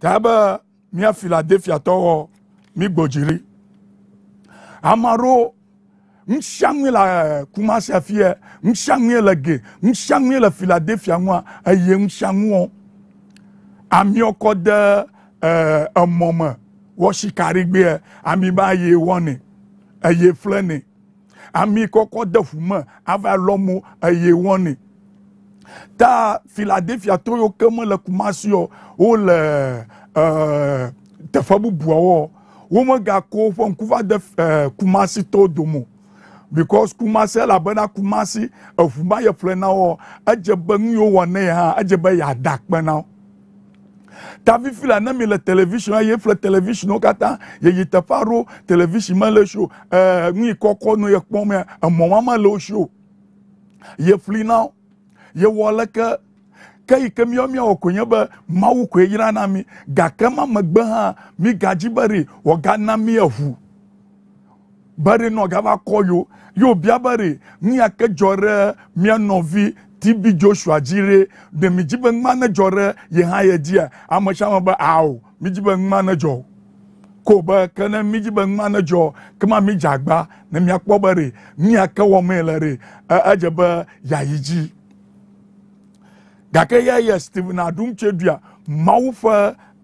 tabe mía Filadelfiatɔwɔ mí mi ame Amaro nusiamui le kumasi afia nusiamui le ge nusiamui le Filadelfia ŋua eye nusianuɔ amiɔ kɔ de emɔ me wɔ sika ɖegbea ami ba ye wɔnɛ eye ƒlɛnɛ ami kɔkɔ de ʋu me ava lɔ eye wɔnɛ ta Philadelphia to yiwo ke mele Kumasi o wole eh, teƒe bubuawo womegako woƒe ŋku va de eh, Kumasi to dome because Kumasi elabena Kumasi eʋu ma ye ƒle na wo edze be nu yiwo wɔ ne ye hã edze be yeada akpe na wo tavi fi la ne mi le television eye ƒle televisionwo katã yeyi teƒe aɖewo television mele le o ɛɛ eh, nu yi kɔkɔ nu ye kpɔm emɔ ma mele wo si o ye ƒli na wo yewɔ leke ke yi ke míawo míawɔ koe nye be mawu koe yra na mi gake ma megbe hã mi gadzi be ɖe wògana mi eʋu be ɖe nɔ gava kɔ yo yóò bia be ɖe nu ya ke dzɔ ɖe mía nɔvi tibi joshua dzi ɖe ɖe mi dzi be numa ne dzɔ ɖe ye hã ye dzia ame sia ame be awo mi dzi be numa ne dzɔ ko be ke ne mi dzi be numa ne dzɔ ke ma mi dze agba ne miakpɔ be ɖe nu ya ke wɔmee le ɖe edze be yayi dzi gake ya yɛ steven adum tsedua mawu ƒe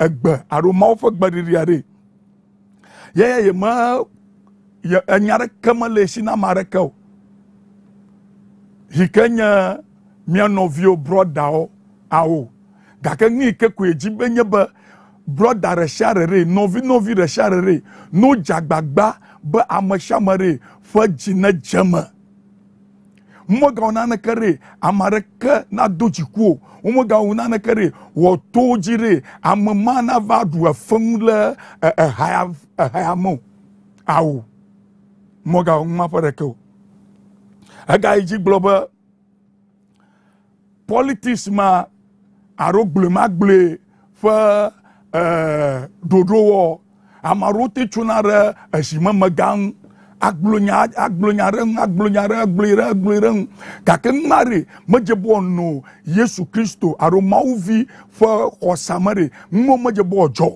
egbe alo mawu ƒe gbeɖiɖi aɖe ya ya yeme ye enya aɖeke mele esi na ame aɖeke o yi ke nye mia nɔviwo brɔdawo awo gake ŋu yi ke koe dzi be nye be brɔda ɖe sia ɖe ɖe nɔvi nɔvi ɖe sia ɖe ɖe no dzagbagba be ame sia ame ɖe ƒe dzi ne dze me mmoga unaneke re amare ke nado dziku o mmoga unaneke re wɔto dzi re ame ma nava ɖu efe ŋu le ehaya ehaya me o awo mmoga ŋuma ƒe ɖeke o ega yi dzi gblɔ be politics ma alo gblemagblee ƒe ɖoɖowɔ ame aɖewo te tsona ɖe ezimemegã ŋu Agblonya, agblonya agblɔ nya ɖe ŋu agblɔ nya ɖe agblɔ ɖe agblɔ ɖe ŋu gake ŋma ɖe medze bɔ nɔ yesu kristo alo mawuvi ƒe xɔsa me ɖe ŋuwo medze bɔ dzɔ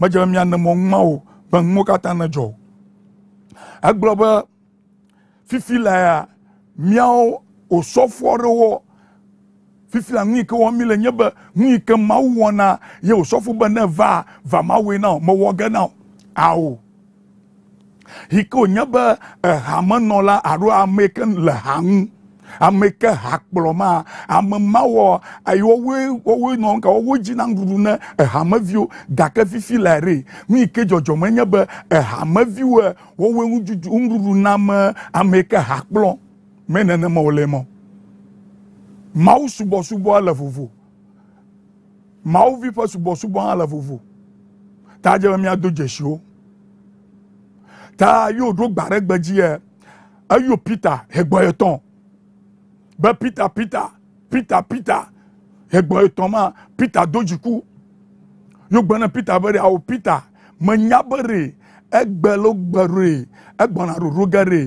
medze be miane mɔ ŋumawo be ŋuwo katã ne dzɔ egblɔ be fifi la ya miawo osɔfo aɖewo fifia nu yi ke wɔm mi le nye be nu yi ke mawu wɔna ye wòsɔfo be ne va va mawoe na o mewɔ ge na o awo yi ke wònye be ehamenɔla alo ame ke eh, le ha ŋu ame ke hakplɔ ma ame ma wɔ wowoe wowoe nɔ nka wowoe dzina nuɖuɖu ne ehameviwo gake fifi la re nu yi ke dzɔdzɔme nye be ehameviwoe eh, wowoe ŋuɖuɖu ŋuɖuɖu nam ame ke hakplɔ me nenema wòle mɔ mawu subɔsubɔ le vovo mawu vi ƒe subɔsubɔ hã le vovo ta dze be míado dzesiwo ta yi woɖo gba ɖe gbe dzi yɛ eyo peter hegbɔ etɔn be peter peter peter peter hegbɔ etɔn ma peter do dziku yo gblɔ na peter be ɖe awo peter menya be ɖe egbe le gbe ɖe egbɔna ɖoɖo ge ɖe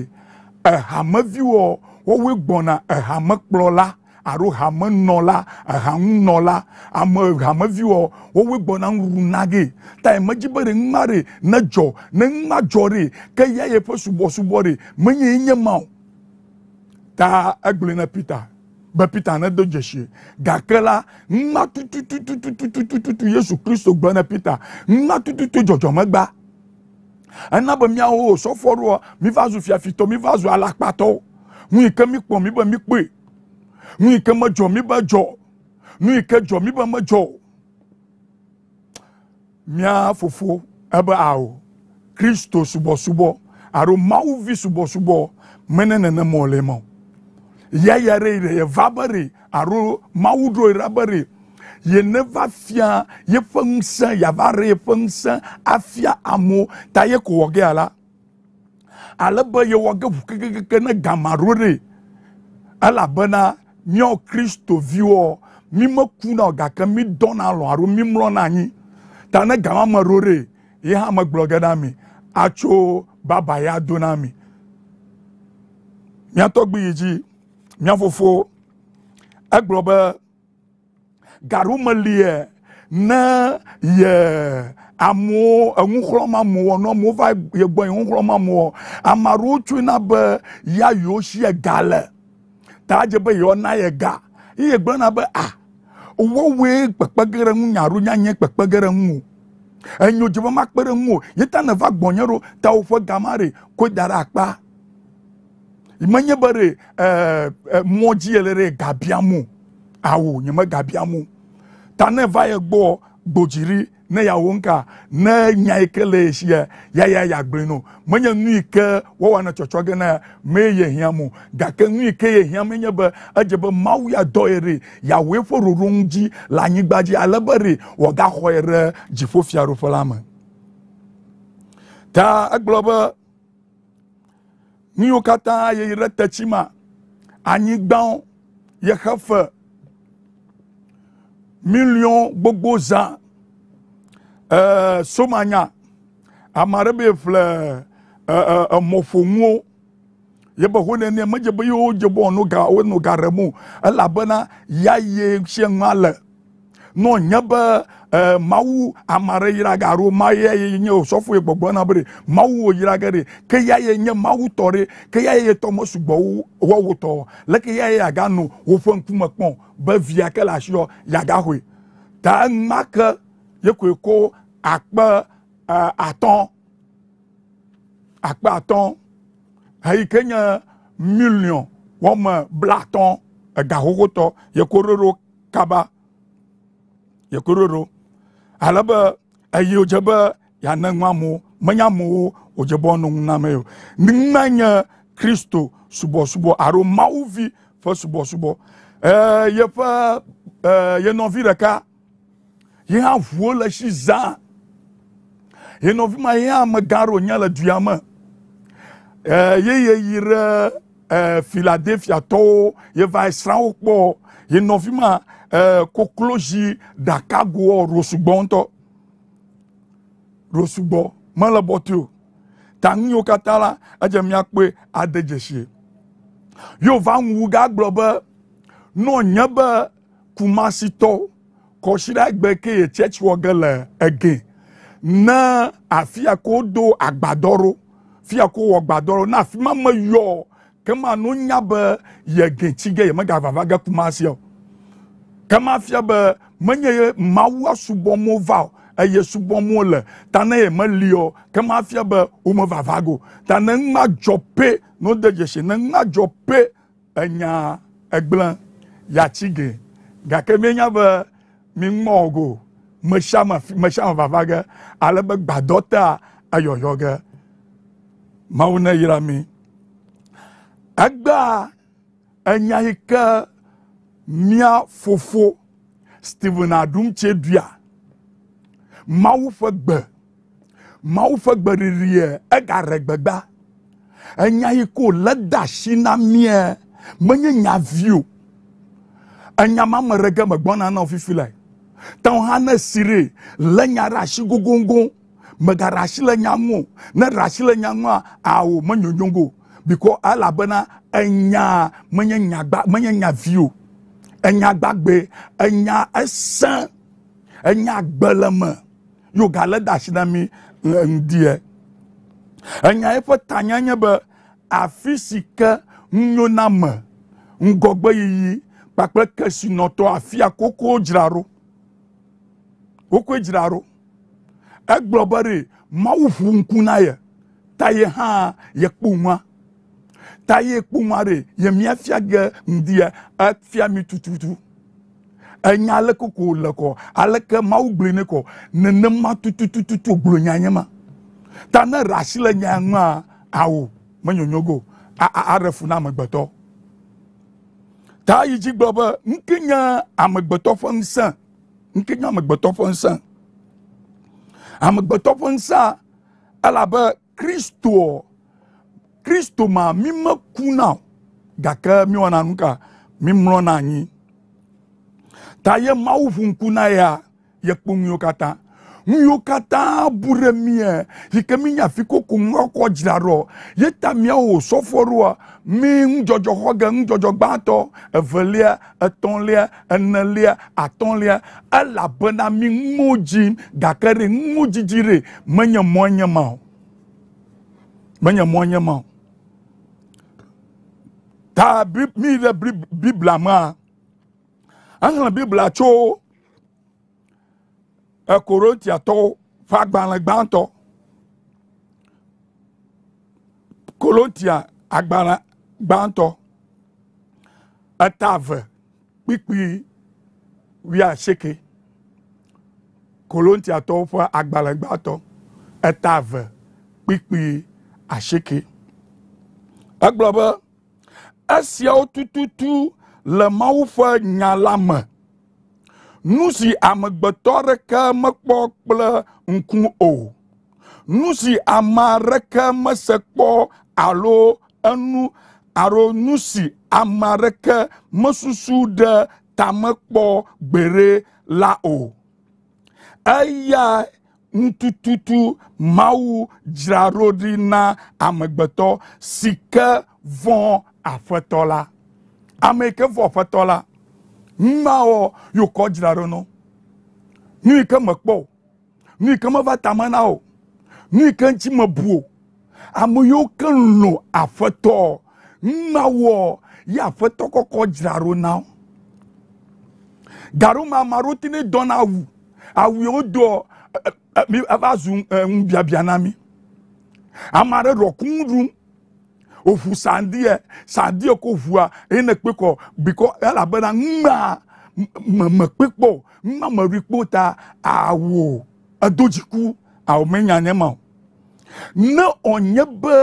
ehameviwo wowoe E alo hamenɔla ehaŋunɔla ame hameviwo wowoe gbɔna nuɖuna ge ta ye medzi be ɖe ŋma ɖe ne dzɔ ne ŋma dzɔ ɖe ke ya ye ƒe subɔsubɔ ɖe menye nye ma o ta egblɔe na peter be peter ne do dzesie gake la ŋma tutututututututu yesu kristo gblɔ na peter ŋma tututu dzɔdzɔmegba ena be miawo sɔfɔ ɖoa mi va zu fiafitɔ mi va zu alakpatɔ ŋu yi ke mi kpɔ mi be mi kpee nu yi ke medzɔ mi ba dzɔ nu yi ke dzɔ mi ba medzɔ o mía fofo ebe awo kristo subɔsubɔ alo mawuvi subɔsubɔ mene nenem wòle ma o yaya re re yeva be re alo mawu ɖo ra be re ye ne va fia yeƒe ŋusẽ yava re yeƒe ŋusẽ afia amewo ta ye ko wɔ ge ya la alebe yewɔ ge ʋu kekekeke ne gama ɖo re elabena kristo míawo kristoviwo mímeku na o gake mí dɔna alɔ alo mí na anyị ta ne gama ma ɖo ɖe ye hã megblɔ ge na mi atso baba ya do na mi míatɔgbi yi dzi míafofo egblɔ be gaɖomelie ne ye amewo eŋu xlɔm amewo ne amewo va ye gbɔ ye ŋu xlɔm amewo ame aɖewo tsoe na be ya yewo si ega le. taa dze be yewoa na ye ga ye gblɔna be a ah, wowoe kpekpe ge ɖe ŋu nyaɖo nyanye kpekpe ge ɖe ŋu o enyo dze be makpe ɖe ŋu o ye ta ne va gbɔnye ɖo ta woƒe gama ɖe ko da ɖe akpa menye be ɖe eh, eh, mɔ dzi ele ɖe gabiam awo nye me gabiam ta ne va ye gbɔ gbodziɖi ne yeawo nka ne nya yi ke le esia ya ya yagblẽ no menye nu yi ke wowɔna tsɔtsɔ ge na me ye hiãm o gake nu yi ye hiãm enye be edze be mawu ya dɔ ye re yawoe ƒe ɖoɖonu dzi le anyigba dzi alebe re wòagaxɔ ye ɖe dziƒo fiaɖoƒe la me ta egblɔ be nu yiwo katã yeyi ɖe tetsi ma ye hefe miliɔn gbogbo zã Sumanya somanya ame aɖe be ƒle ɛɛ emɔƒonuwo yebe ho nene medze be yewo dze be woanɔ ga woanɔ ga ɖem o elabena ya ye tse ŋua le nɔ nye be ɛɛ mawu ame aɖe yi la ga alo ma ya ye nye sɔfo ye gbɔgbɔna be de mawu wo yi ge de ke ya ye nye mawu tɔ de ke ya ye tɔ mesugbɔ woawo tɔ leke ya ye yaga nɔ woƒe ŋkume kpɔm be via ke le asi yɔ yaga hoe ta enumake yekoe ko akpe atɔ̃ akpe atɔ̃ heyi ke nye miliɔn wɔme blatɔ̃ egaxoxotɔ yeko ɖoɖo kaba yeko ɖoɖo alebe eyi wodze be yeane ŋu amewo menye amewo wodze be woanɔ ŋu name o nuna nye kristo subɔsubɔ alo mawuvi ƒe subɔsubɔ ee yeƒe ee ye ɖeka yɛn ahoɔ le si zã yɛn nɔvi ma yɛn amegã ɖo nya dua me ɛɛ yeye yi ɖe ɛɛ Philadelphia tɔwo yeva esrãwo kpɔ yɛn nɔvi ma ɛɛ koklozi ɖakagoɔ rosugbɔ ŋutɔ rosugbɔ mele bɔtɔ o ta nu yiwo katã la edze miakpɔe ade dzesie yóò va ŋu gagblɔ be nɔ nye be kumasitɔwo kɔsi ɖe agbe ke ye tsɛtsi wɔ ge le ege ne afia ko do agbadɔ ro fia ko wɔ agbadɔ ro ne afi ma me yɔ kema no nya be ye ge tsi ge ye megavava ge kumasi o kema fia be menye mawu asubɔmo va o eye subɔm wole ta ne ye meli o ke ma fia be wo me vava go ta ne ŋma dzɔ de dzesi ne ŋma dzɔ pe enya egblẽ yatsi ge gake mienya be miŋmɔ go mesiame mesiame vava ge alebe gbadɔ ta eyɔyɔ ge mawu ne yra mi egbea enya yi ke mía fofo stephen aɖumtse dua mawu ƒe gbe mawu ƒe gbeɖiɖie egaɖe gbegba enya yi ko le de asi na mie menye nyavi o enya ma me ɖe megbɔna na wo lae tɔn hana ne si ɖe lé nya ɖe asi gogoŋgoŋ megaɖe asi le nya ŋu ne ɖe asi le nya ŋua awo menyonyogo biko elabena enya menye nyagba menye nyavi o enya enya esẽ enya gbeleme yo gale da asi na mi ŋdie eh, enya yi ƒe tanya nye be afi si ke ŋunyoname ŋgɔgbe yiyi kpakple kesinɔtɔ afia koko dzra wokɔe gyina ro ɛgblɔ be ɖe mawu ƒo ŋku na yɛ ta hã yekpo ŋua ta kpo ŋua ɖe ye míafia ge ŋdia efia mi tututu enya ale koko le kɔ aleke mawu gblɔe ne kɔ nenema tutututu gblɔ nyanye ma ta ne ɖe asi le nya ŋua awo menyonyo go aɖe fu na amegbetɔ ta yi dzi gblɔ be ŋke nye amegbetɔ ƒe ŋusẽ nke nye amegbetɔƒe ŋusẽ amegbetɔƒe ŋusẽ elabe kristoɔ kristo ma mi mekuna o gake miwɔna nu ka mi mlɔna anyi ta ye mawu ʋu ŋku na ya ye kpo katã nu yiwo katã bu ɖe mie yi ke mi koko ŋɔkɔ dzra ɖɔ ye ta miawo sɔfo ɖoa mi ŋudzɔdzɔ xɔ ge ŋudzɔdzɔ gbãtɔ evelia etɔ̃lia enelia atɔ̃lia elabena mi ŋuwo dzim gake ɖe ŋuwo dzidzi ɖe menye mɔ nye ma o menye mɔ nye ma o ta mi ɖe biblia mea exlẽ biblia tso korintiatɔwo ƒe agbalẽ gbãtɔ korintia agbalẽ gbãtɔ eta ave kpikpi wuiasieke korintiatɔwo ƒe agbalẽ gbãtɔ eta ave kpikpi asieke egblɔ be esiawo tututu le mawu ƒe nya la me nu si amegbetɔ aɖeke mekpɔ kple ŋku o nu si ame aɖeke mese kpɔ alo enu alo nu si ame aɖeke mesusu ɖe tame kpɔ gbeɖe la o eya nutututu mawu dzraɖo ɖi na amegbetɔ si ke vɔ aƒetɔ la ame yi ke vɔ aƒetɔ la. mmawɔ yi wòkɔ dzra ɖo no nu yi ke mekpɔ o nu yi ke meva tame na o nu yi ke ŋtsi mebu o ame yiwo ke lò aƒetɔ mmawɔ yi aƒetɔ kɔkɔ dzra ɖo na o ma ame aɖewo ti ne dɔ na awu awu yi wodɔ eh, eh, mi eva eh, zu ŋubiabia na mi ame aɖe ɖɔ kuŋu ɖum. oʋu sandeɛ sandeɛ ko ʋua ene kpe kɔ because elabena ŋma mekpe kpɔ ŋma meɖi kpɔ ta awo edo dziku awo menya ne ma o ne ɔnye be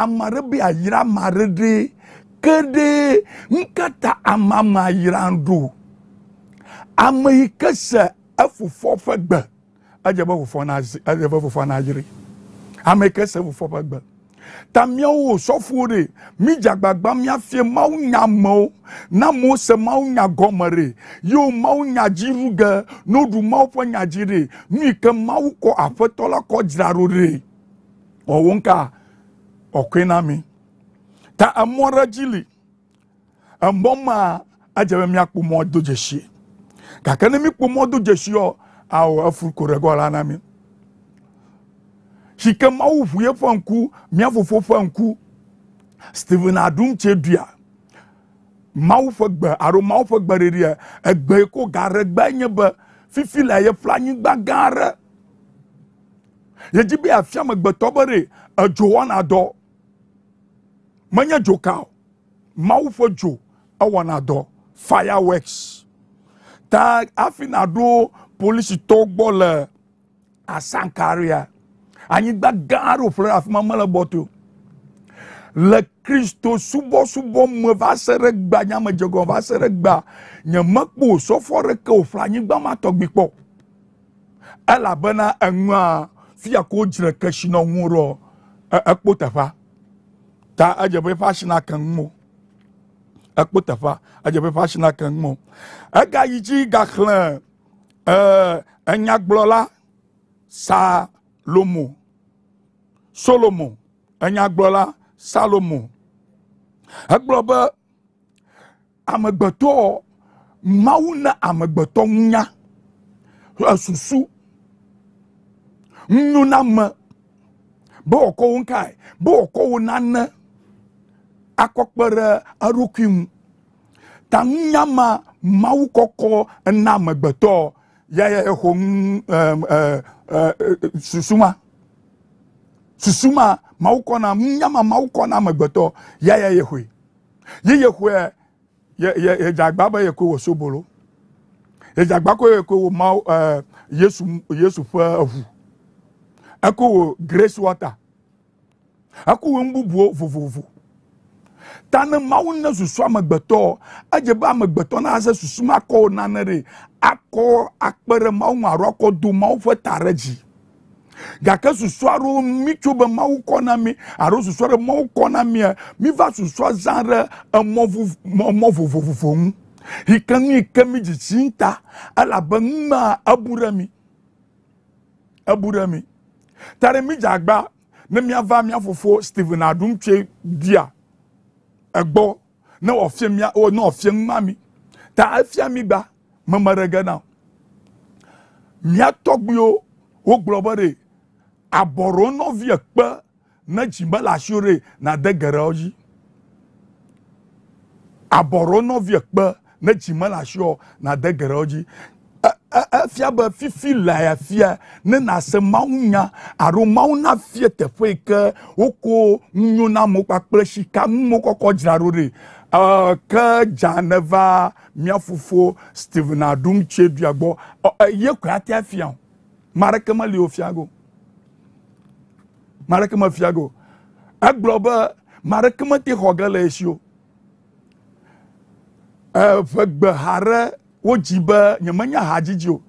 ame aɖe be ayra ame aɖe ɖe ke ɖe nukata ama ma yram ɖo ame yi ke se efofo ƒe gbe edze be fofo na edze be fofo na yri ame yi ke se fofo ƒe gbe ta míawo sɔfowo ɖe mi dzagbagba míafie mawu nya amewo na amewo se mawu nya gɔme ɖe ye wo mawu nya dzi ru ge ne woɖu ƒe nya dzi ɖe nu yi ke mawu kɔ aƒetɔ la kɔ dzra ɖo ɖe wɔwɔ nka ɔkɔe na mi ta emɔ ɖe dzi li emɔ ma edze be míakpɔ mɔ do dzesie gake ne mi kpɔ mɔ do dzesie awɔ efu ko ɖe gɔ la na mi. Chike Mawufuye Fanku, Miafofo Fanku, Stephen Adum Chedua. Mawu ƒe gbe alo Mawu ƒe gbeɖeɖia, egbe yi ko gaɖe gbe nye be fifi le ye ƒle anyigba gã aɖe. Yedzi be afia megbetɔ be ɖe edzo wɔna dɔ. Menye dzoka o. Mawu ƒe dzo ewɔna dɔ. Fireworks. Ta hafi nàɖo polisitɔwo gbɔ le asankaria anyigba gã aɖewo ƒle afi ma mele bɔ to le kristo subɔsubɔ me va se ɖe gba nyamedzegɔ va se ɖe gba nye mekpɔ sɔfɔ ɖeke wòƒle anyigba ma tɔgbi kpɔ elabena eŋua fia ko dzre kesinɔ ŋu rɔ ekpo e teƒea ta edze be eƒe asi na ke ŋmo ekpo teƒea edze be eƒe asi na ke ŋmo ega yi dzi gaxlẽ enyagblɔla e Salomo solomo enyagblɔla salomo egblɔ be amegbetɔ mawu na amegbetɔ ŋunya esusu ŋunyo na ame be wòkɔ wo ŋkae be wòkɔ wo nane akɔ kpe ɖe eɖokui ŋu ta ŋunya mawu kɔkɔ ena amegbetɔ ya ya xɔ ŋu susu ma. susu ma mawu kɔ na nyama mawu kɔ na amegbetɔ ya ya ye hoe ye ye hoe ye ye ye dzagba be ye koe wɔ sobolo ye dzagba koe ye koe wɔ mawu ɛɛ eh, yesu yesu ƒe eʋu eko wɔ grace water eko wɔ nu vovovo ta ne mawu ne susu amegbetɔ edze be amegbetɔ na ase susu ma kɔ wo nane de akɔ akpe ɖe mawu ŋu aro akɔ do mawu ƒe ta ɖe dzi. gake susua aɖewo mitso be mawu kɔ na mi alo susua ɖe mawu kɔ na mia va susua zã ɖe emɔ vovovo ŋu yi ke nu yi ke mi dzidzi ta elabe numa ebu ɖe mi ebu ɖe mi ta ɖe mi dze agba ne miava mia fofo Stephen Aɖumtse bia egbɔ ne wòfie mia ne wòfie nu ma mi ta efia mi gba meme ɖe ge na miatɔgbiwo wogblɔ be ɖe. abɔrɔwo nɔvia kpe ne dzi mele asiwo ɖe nade geɖewo dzi abɔrɔwo nɔvia kpe ne dzi mele asiwo nade geɖewo dzi efia e, e, be fifi le afia ne nàse mawu nya alo mawu na fia teƒe yi ke woko nunyo na amewo kpakple sika numewo kɔkɔ dzra ɖo ɖe e, ke dza ne va mía fofo Stephen Adum tse dua gbɔ ye koe atia fia o ma ɖeke meli wo fia go maa ɖeke mefia go egblɔ be maa ɖeke mete xɔ ge le esiwo ʋegbeha ɖe wodzi be nyemenya hadzidzi o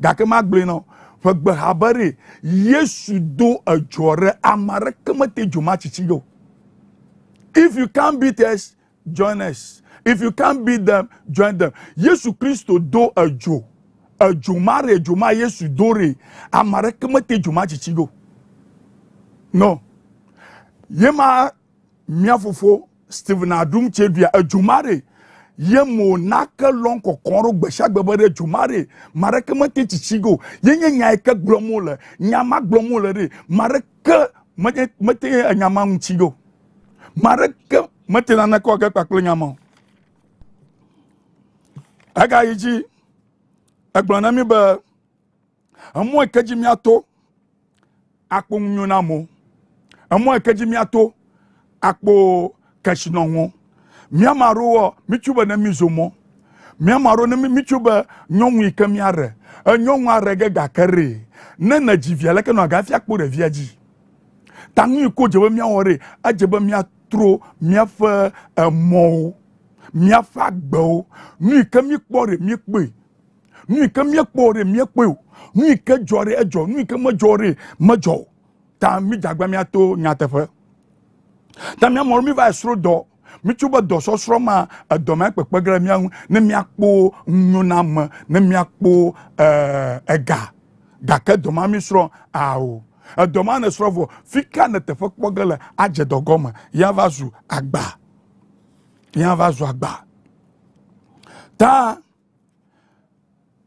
gake magblɔe nɔ ʋegbeha be ɖe yesu do edzo ɖe ame aɖeke mete dzo ma tsitsi ge if you can beat us join us if you can beat them join them yesu kristo do edzo edzo ma re edzo ma yesu do re ame aɖeke mete dzo ma tsitsi ge no yema miafofo stephen adum chedua adwumare eh, yemo nake lɔn kɔkɔrɔ gbesiagbebe ɖe dzomare maɖeke mete tsitsi go yenye nya yi eh, ke gblɔm wole nyama gblɔm mareke ɖe maɖeke mete enyama ŋuti go maɖeke mete naneke wɔge kpakple nyama o ega yi dzi egblɔ eh, na mi be emɔ yi ke dzi miato akpɔ ŋu nyo na amewo ɛmo ɛkɛgye miato akpo kɛhyinɔ ho miamaro wɔ mitsu bɛ ne mi zomɔ miamaro ne mi mitsu bɛ nyɔnu yi ke mi arɛ enyɔnu arɛ ge gake re ne ne dzi via leke nɔ agafi akpo ɖevia dzi ta yi ko dze be miawɔ re edze be miatro e miaƒe emɔwo miaƒe agbewo nu yi ke mikpɔ re mikpɔe nu yi ke miekpɔ re miekpɔe o nu yi ke dzɔ re edzɔ nu yi ke medzɔ re medzɔ o ta mi dzagba mia to nyateƒe ta mia mɔ mi va esro dɔ mitsu be dɔsɔsrɔ̃ ma edɔme eh, kpekpe ge ɖe mia ŋu ne miakpɔ nyoname ne miakpɔ eh, ega gake dɔma mi srɔ̃ awo edɔma eh, ne srɔ̃ vɔ fi ka ne teƒe kpɔ ge le adze dɔ gɔme ya va zu agba ya va zu agba ta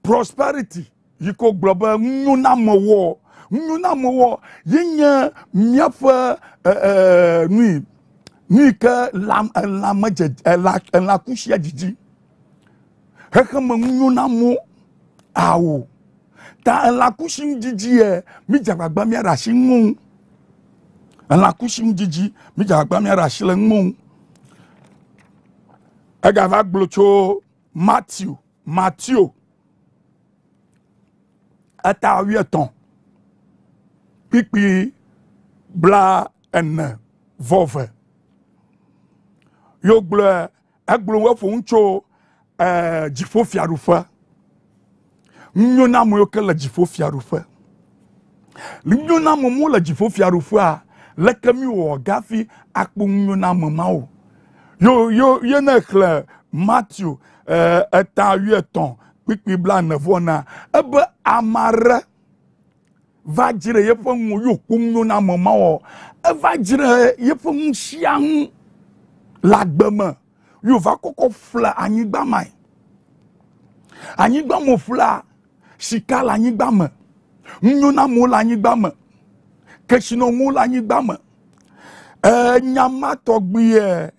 prosperity yi ko gblɔ be nyoname nyuna mowɔ yenye míaƒe ɛɛ nui nui ke la elã medze elã elã kusia didi xexeme nyuna mo awo ta elã kusi e mi dze agbagba mi aɖe asi ŋu elã kusi nudidi mi dze agbagba mi aɖe asi le ŋu egava gblɔ tso matthew matthew eta wi etɔ̃. Pipi, bla ene vɔve yo gblɔ egblɔ wɔƒo ŋu tso ɛɛ e, dziƒo fiaɖuƒe ŋunyo na amewo ke le dziƒo fiaɖuƒe ŋunyo na le dziƒo fiaɖuƒea leke mi wɔ gafi akpɔ ŋunyo na ame mawo yo yo ne xlẽ matthew ɛɛ e, eta wi etɔ̃ kpikpi bla ene vɔ na ebe ame aɖe va dzre yeƒe ŋu yokpo ŋu na ame mawɔ eva dzre yeƒe ŋu sia ŋu le agbe me yo va kɔkɔ ƒle anyigba mae anyigba mo ƒlea sika le anyigba me nyonamowo le anyigba me kesinɔnuwo le anyigba me enyamatɔgbiɛ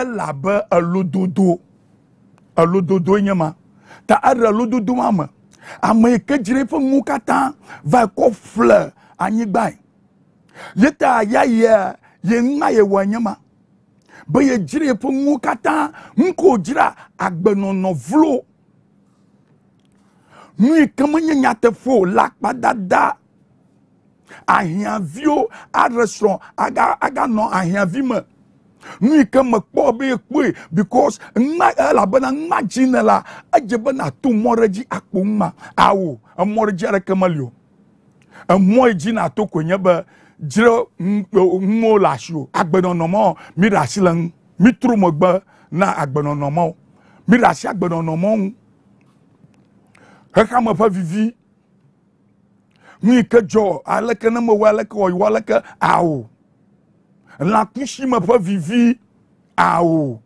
ele abe elododo elododoe nye ma ta eɖe elododo ma me ame yi ke dzra eƒe ŋu katã va kɔ ƒle anyigbae ye ta ya yia ye ŋa ye wɔ nye ma be ye dzra eƒe ŋu katã ŋko dzra agbenɔnɔ vlo nu yi ke menye nyateƒe o le akpadada ahiãviwo aɖe srɔ̃ aganɔ ahiãvi me nu yi ke mekpɔ be kpoe because ŋma elabena ŋmadzi ne la edze be nàto mɔ ɖe dzi akpo ŋu ma awo emɔ ɖe dzi aɖeke meli o emɔ yi dzi nàto koe nye be dzre ŋuwo le asi o agbenɔnɔ ma mi ɖe asi le ŋu mi tro megbe na agbenɔnɔ ma o mi ɖe asi agbenɔnɔ ma ŋu xexeame ƒe vivi nu yi ke dzɔ aleke ne mewɔ aleke wɔyiwɔ aleke awo. lãkushime ƒe vivi awo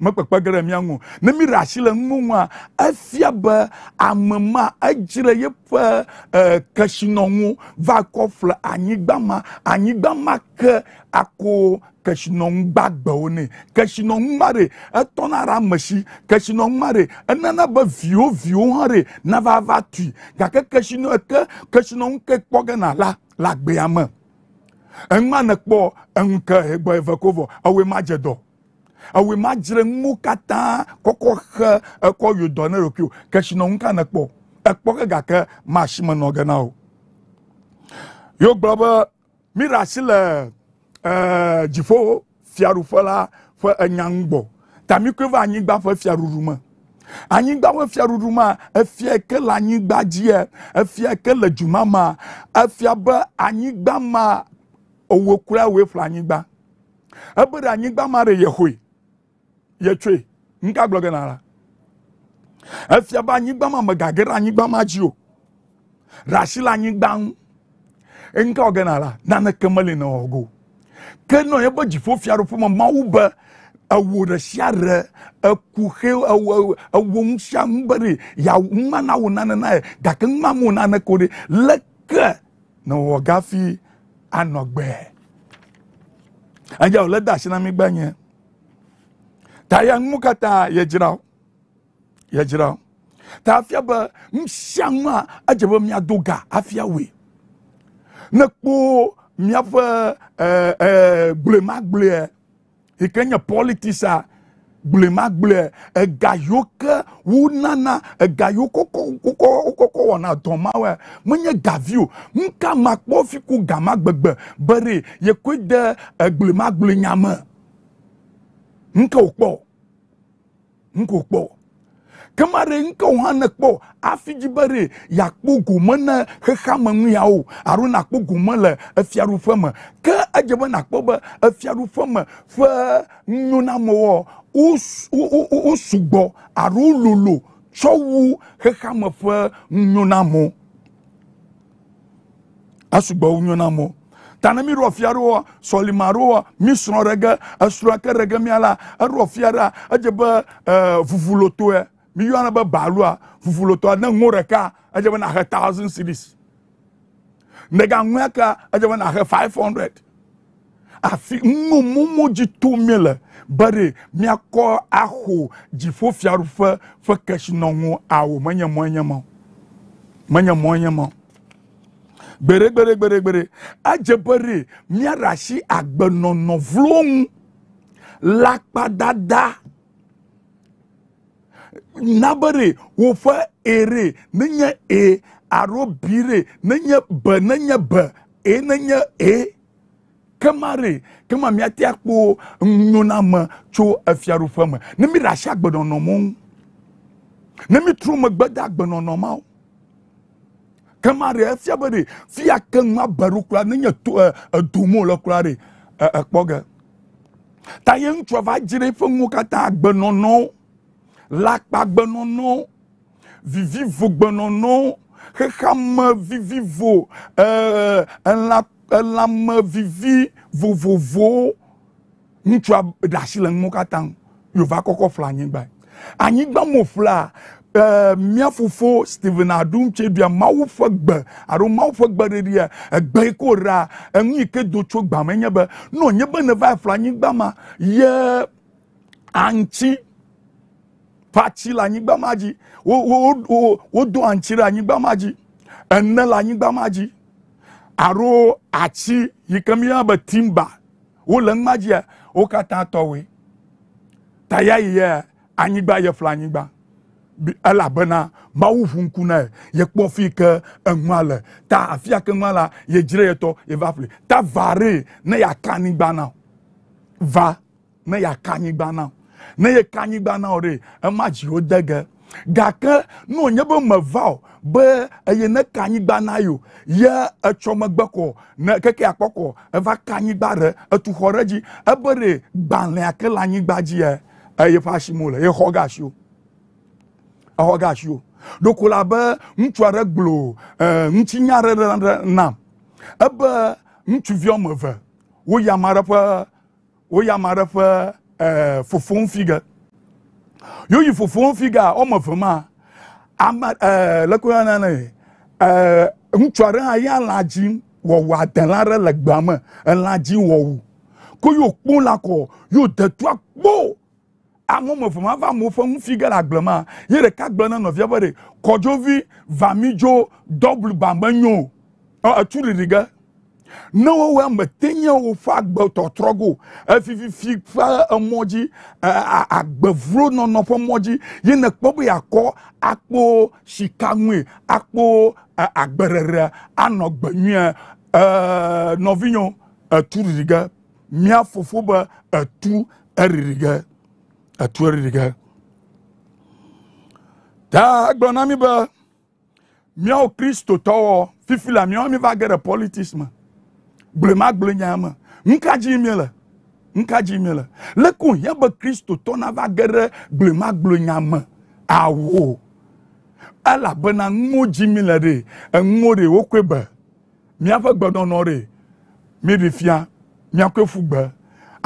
mekpekpe ge ɖe mia ŋu ne mi ɖe asi le ŋu ŋua efia be ame ma edzre yeƒe eh, kesinɔŋu va kɔ ƒle anyigba ma anyigba ma ke ako kesinɔŋu gbagbewo nɛ kesinɔŋu ma ɖe etɔna ɖe ame si kesinɔŋu ma ɖe enana be viwo viwo hã ɖe nava va tui gake kesinɔŋu ke kpɔ gena la le agbea me enu anekpɔ enu ke egbɔ eve ko vɔ awoe ma dze dɔ awoe ma dzre nuwo katã kɔkɔ xe ekɔ yo dɔ ne ɖokuiwo ke sinɔ nuka nekpɔ ekpɔ ke gake ma asime nɔ ge na o yo gblɔ be mi ɖe asi le e, dziƒo fiaɖuƒe la ƒe enya ŋgbɔ ta mi koe va anyigba ƒe fiaɖuɖu me anyigba ƒe fiaɖuɖu ma efia ke le anyigba dzia efia ke le duma ma efia be anyigba ma owo kura wee ƒle anyigba ebe ɖe anyigba ma ɖe yehoe yetsoe nuka gblɔ gena la efia be anyigba ma megage ɖe anyigba ma dzi o ɖe asi le anyigba ŋu enuka wɔ gena la naneke meli ne wɔ go ke nɔ ye be dziƒofiaɖoƒe me mawu be ewo ɖe sia ɖe eku xe ewo ŋu sia ŋu be ɖe ya ŋu ma na wo nane na ye gake ŋu ma mo nane ko ɖe leke ne wɔ gafi anɔgbɛ agya wo lɛda ahye na megba nyɛ ta yɛnwo kataa yɛgyira wo yɛgyira wo ta afia bɛ nhyia ŋu a agye bɛ miado ga afia we ne kpo miaƒe ɛɛ ɛɛ gblemagblea yi ke nye politics gblemagble ega yiwo ke wonana ega yiwo wokɔkɔ wɔna dɔ mawɛ menye gavi o nuka makpɔ fi ku gama gbegbe be ɖe yekoe de egblema gble nya me nuka wòkpɔ nuka kemare ŋke wo hã nekpɔ afi dzi be ɖe yakpɔ gome ne xexeame ŋu yawo alo nakpɔ gome le efiaɖuƒe me ke edze be nakpɔ be efiaɖuƒe me ƒe nunamewɔ wosugbɔ alo lolo tsɔ wu xexeame ƒe nunamo esugbɔ wo nunamo tana mi ɖɔ fia ɖewo sɔlima ɖewo mi srɔ̃ ɖe esrɔ̃ ke ɖe mia la eɖɔ fia ɖa edze be eh, vuvulotoe miyɔna be balua fufulotɔa ne ŋo ɖeka edze be naxe thousand series negaŋoe ka edze be naxe five hundred afi numomo dzi to mi le be ɖe miakɔ axo dziƒofiaɖuƒe ƒe kesinɔnu awo menye mɔ enye mɔ menye mɔ enye mɔ gbeɖe gbeɖe gbeɖe gbeɖe edze be miaɖe asi agbenɔnɔ vlo ŋu lakpadada nabere woƒe ere nenye e aro bire nenye be nenye be e nenye e kema re kema miate akpɔ ŋunoname tso efiaɖuƒe me ne mi ɖe asi agbenɔnɔmɔ ŋu ne mi trɔ megbe de agbenɔnɔmawo kema re efia be re fia ke ŋua be ɖo kura nenye to e, edomo le kura re e, ekpɔ ge ta ye ŋutsua va dzre eƒe ŋuwo katã agbenɔnɔwo lakpagbenɔnɔ, vivivogbenɔnɔ, xexeame vivivo, elã elãme vivi vovovowo. Ŋutsua ɖe asi le nuwo katã ŋu. Yova kɔkɔ ƒle anyigba. Anyigba mo ƒlea, Uh, e, mía fofo Stephen Aɖumtse ɖia Mawu ƒe gbe alo Mawu ƒe gbeɖeɖia egbe yi ko ra enu yi ke do tso gbame nye be nɔ nye be va ƒle anyigba ma ye aŋtsi pachila anyigba ma dzi wodo aŋtsi ɖe anyigba ma dzi ene le anyigba ma dzi alo atsi yi ke míyana be timba wole ŋma dzia wo katã tɔwoe ta ya yi ya anyigba ye ƒle anyigba elabena mawu ʋu ŋku na ye ye kpɔ fi ke enua le ta afi ya ke enua la ye dzre ye tɔ ye va ƒle ta va re ne yeaka anyigba na va ne yeaka anyigba na o ne ye kanyigba na wo ɖe ema dzi wo de ge gake ne wonye be meva o be eye ne ka anyigba na yi ye etsɔ megbe kɔ ne keke akpɔ kɔ eva ka anyigba ɖe etu xɔ ɖe dzi ebe ɖe gbalẽa ke le anyigba dzia eye ƒe asi mo le ye xɔ ga asi o exɔ ga asi o ɖoko la be ŋutsu aɖe gblɔ e, ŋutinya aɖe ɖe nam ebe ŋutsuvi wɔme eve woyi ame aɖe ƒe woyi ame aɖe ƒe ɛɛ fofoɔ figa yoyi fofoɔ figa a ɔmɔ fam ama ɛɛ lɛkoya nane ɛɛ ŋutsu aɖe hã ya lã dzi wɔwɔ adela aɖe le gbea me elã dzi wɔwu ko yio kpɔ la kɔ yio detua kpɔ ame wɔme eve va amewo ƒe nufi ge le agble ma ye ɖeka gblɔ na nɔvia be ɖe kɔdzovi vamidzo dɔblu ba menyo etu ɖiɖi ge ne wowɔe mete nye woƒe agbetɔtrɔ go efififi ƒe emɔ dzi e, agbevro nɔnɔ ƒe mɔ dzi ye ne kpɔ be yakɔ akpɔ sikanui akpɔ e, agberere anɔ gbenyuie e, nɔvinyo etu ɖiɖi ge mía fofo ba etu eriɖi ge etu eriɖi ge ta egblɔ na mi be míawo kristotɔwɔ fifi la míawo mi va ge politics me gblema nya me nka dzi mi le nka dzi mi le leke wòye be kristotɔ nava ge ɖe gblema nya me awo elabena nuwo dzi mi le ɖe enuwo ɖe wokoe be míaƒe gbedɔnɔ ɖe mi ɖe fia míakoe fu gbe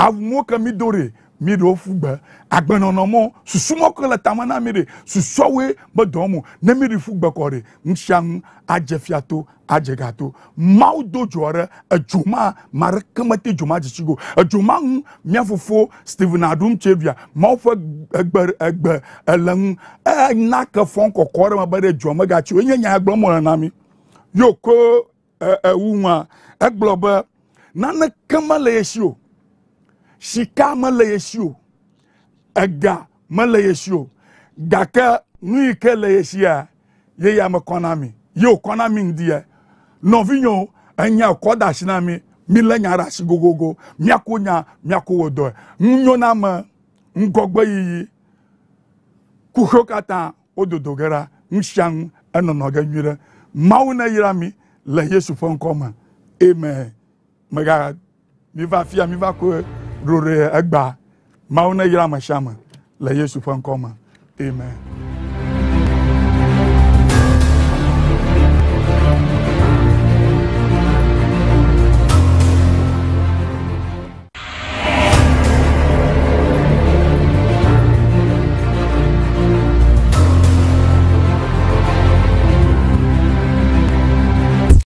awu ke mi do ɖe mi ɖewo fu gbe agbenɔnɔmɔ susumɔ ke le tame na mi ɖe susɔwoe be dɔ mo ne mi ɖi fu gbe kɔ ɖe ŋusia ŋu adze fia to adze ga to mawu do dzo ɖe edzo ma ma ɖe ke mete dzo ma dzitsi go edzo ma ŋu mía fofo steven aɖum tse via mawu ƒe egbe egbe ele ŋu ena ke fɔm kɔkɔ ɖe me be ɖe dzoa me gatsi o enye nya gblɔm wòle na mi yio ko ewu e ŋua egblɔ be naneke mele ye o. sika mele ye o ega mele ye o gake nu yi ke le ye sia ye ya me kɔ na mi ye o kɔ na mi ŋdiɛ enya kɔ da si na mi mi lé nya ɖe asi gogogo miako nya miako wɔ dɔe ŋunyo na me ŋgɔgbe yiyi kuxiwo katã wododo ge ɖa ŋusia ŋu enɔnɔ ge nyui ɖe mawu ne yra mi le yesu ƒe ŋkɔ me amen mega miva fia va koe. rore egba mawu ne yra ame sia ame le yesu ƒe ŋkɔ me amen